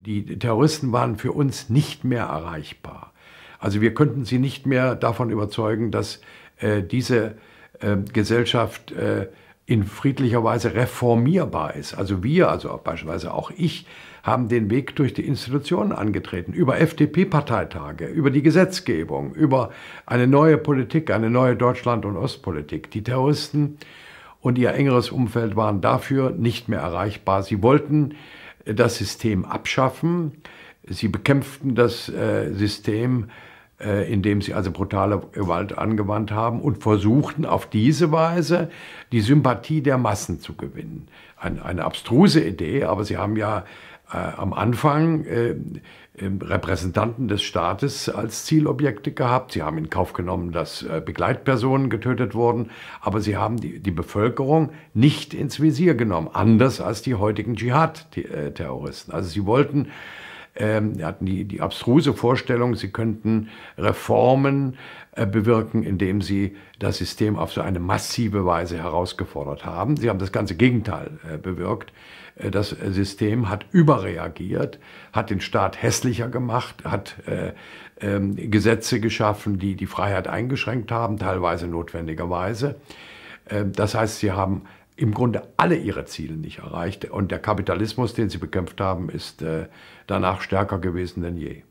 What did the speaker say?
Die Terroristen waren für uns nicht mehr erreichbar. Also wir könnten sie nicht mehr davon überzeugen, dass äh, diese äh, Gesellschaft äh, in friedlicher Weise reformierbar ist. Also wir, also beispielsweise auch ich, haben den Weg durch die Institutionen angetreten, über FDP-Parteitage, über die Gesetzgebung, über eine neue Politik, eine neue Deutschland- und Ostpolitik. Die Terroristen und ihr engeres Umfeld waren dafür nicht mehr erreichbar. Sie wollten das System abschaffen. Sie bekämpften das äh, System, äh, indem sie also brutale Gewalt angewandt haben und versuchten auf diese Weise die Sympathie der Massen zu gewinnen. Ein, eine abstruse Idee, aber sie haben ja äh, am Anfang äh, ähm, Repräsentanten des Staates als Zielobjekte gehabt. Sie haben in Kauf genommen, dass äh, Begleitpersonen getötet wurden, aber sie haben die, die Bevölkerung nicht ins Visier genommen, anders als die heutigen Dschihad-Terroristen. Also sie wollten ähm, hatten die, die abstruse Vorstellung, sie könnten Reformen äh, bewirken, indem sie das System auf so eine massive Weise herausgefordert haben. Sie haben das ganze Gegenteil äh, bewirkt. Äh, das System hat überreagiert, hat den Staat hässlicher gemacht, hat ähm, Gesetze geschaffen, die die Freiheit eingeschränkt haben, teilweise notwendigerweise. Ähm, das heißt, sie haben im Grunde alle ihre Ziele nicht erreicht. Und der Kapitalismus, den sie bekämpft haben, ist äh, danach stärker gewesen denn je.